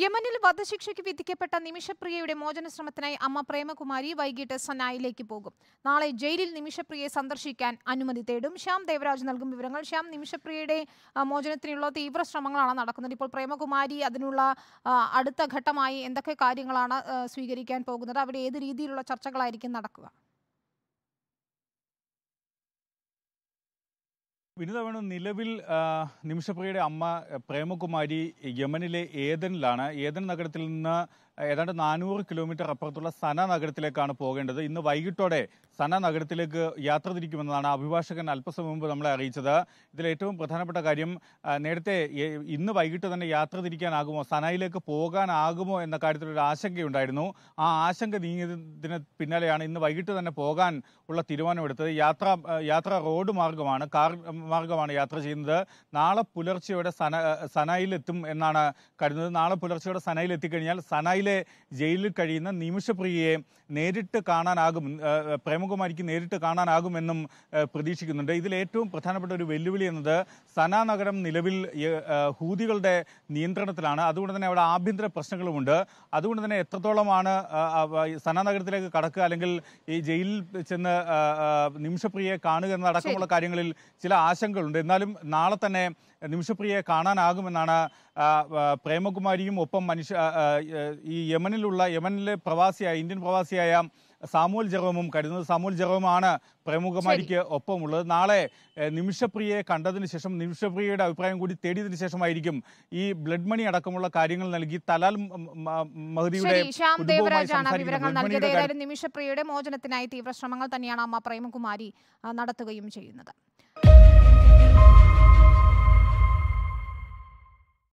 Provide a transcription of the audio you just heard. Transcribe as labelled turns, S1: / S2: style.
S1: യമനിൽ വധശിക്ഷയ്ക്ക് വിധിക്കപ്പെട്ട നിമിഷപ്രിയയുടെ മോചന ശ്രമത്തിനായി അമ്മ പ്രേമകുമാരി വൈകിട്ട് സനായിലേക്ക് പോകും നാളെ ജയിലിൽ നിമിഷപ്രിയയെ സന്ദർശിക്കാൻ അനുമതി തേടും ശ്യാം ദേവരാജ് നൽകും വിവരങ്ങൾ ശ്യാം നിമിഷപ്രിയയുടെ മോചനത്തിനുള്ള തീവ്ര ശ്രമങ്ങളാണ് നടക്കുന്നത് ഇപ്പോൾ പ്രേമകുമാരി അതിനുള്ള അടുത്ത ഘട്ടമായി എന്തൊക്കെ കാര്യങ്ങളാണ് സ്വീകരിക്കാൻ പോകുന്നത് അവിടെ ഏത് രീതിയിലുള്ള ചർച്ചകളായിരിക്കും നടക്കുക
S2: വിനിത നിലവിൽ നിമിഷപ്രിയയുടെ അമ്മ പ്രേമകുമാരി യമനിലെ ഏതനിലാണ് ഏതൻ നഗരത്തിൽ നിന്ന് ഏതാണ്ട് നാനൂറ് കിലോമീറ്റർ അപ്പുറത്തുള്ള സന നഗരത്തിലേക്കാണ് പോകേണ്ടത് ഇന്ന് വൈകിട്ടോടെ സന നഗരത്തിലേക്ക് യാത്ര തിരിക്കുമെന്നാണ് അഭിഭാഷകൻ അല്പസമയം മുമ്പ് നമ്മളെ അറിയിച്ചത് ഇതിൽ ഏറ്റവും പ്രധാനപ്പെട്ട കാര്യം നേരത്തെ ഇന്ന് വൈകിട്ട് തന്നെ യാത്ര തിരിക്കാനാകുമോ സനയിലേക്ക് പോകാനാകുമോ എന്ന കാര്യത്തിലൊരു ആശങ്കയുണ്ടായിരുന്നു ആ ആശങ്ക നീങ്ങിയതിന് പിന്നാലെയാണ് ഇന്ന് വൈകിട്ട് തന്നെ പോകാൻ ഉള്ള തീരുമാനമെടുത്തത് യാത്ര യാത്ര റോഡ് മാർഗമാണ് കാർ മാർഗമാണ് യാത്ര ചെയ്യുന്നത് നാളെ പുലർച്ചെയോടെ സന സനയിലെത്തും എന്നാണ് കരുതുന്നത് നാളെ പുലർച്ചെയോടെ സനയിലെത്തിക്കഴിഞ്ഞാൽ എത്തിക്കഴിഞ്ഞാൽ സനയിൽ ഡൽഹിയിലെ ജയിലിൽ കഴിയുന്ന നിമിഷപ്രിയയെ നേരിട്ട് കാണാനാകും പ്രേമകുമാരിക്ക് നേരിട്ട് കാണാനാകുമെന്നും പ്രതീക്ഷിക്കുന്നുണ്ട് ഇതിൽ ഏറ്റവും പ്രധാനപ്പെട്ട ഒരു വെല്ലുവിളി എന്നത് സന നഗരം നിലവിൽ ഹൂതികളുടെ നിയന്ത്രണത്തിലാണ് അതുകൊണ്ട് തന്നെ അവിടെ ആഭ്യന്തര പ്രശ്നങ്ങളുമുണ്ട് അതുകൊണ്ട് തന്നെ എത്രത്തോളമാണ് സന നഗരത്തിലേക്ക് കടക്കുക അല്ലെങ്കിൽ ഈ ജയിലിൽ ചെന്ന് നിമിഷപ്രിയെ കാണുക എന്നതടക്കമുള്ള കാര്യങ്ങളിൽ ചില ആശങ്കകളുണ്ട് എന്നാലും നാളെ തന്നെ നിമിഷപ്രിയയെ കാണാനാകുമെന്നാണ് പ്രേമകുമാരിയും ഒപ്പം മനുഷ്യ ഈ യമനിലുള്ള യമനിലെ പ്രവാസിയായ ഇന്ത്യൻ പ്രവാസിയായ സാമൂൽ ജെറോമും കരുതുന്നത് സാമൂൽ ജെറോമാണ് പ്രേമകുമാരിക്ക് ഒപ്പമുള്ളത് നാളെ നിമിഷപ്രിയയെ കണ്ടതിന് ശേഷം നിമിഷപ്രിയയുടെ അഭിപ്രായം കൂടി തേടിയതിനു ശേഷമായിരിക്കും ഈ ബ്ലഡ് മണി അടക്കമുള്ള കാര്യങ്ങൾ നൽകി തലാൽ മഹദിയുടെ
S1: നിമിഷപ്രിയയുടെ മോചനത്തിനായി തീവ്ര ശ്രമങ്ങൾ തന്നെയാണ് അമ്മ പ്രേമകുമാരി നടത്തുകയും ചെയ്യുന്നത്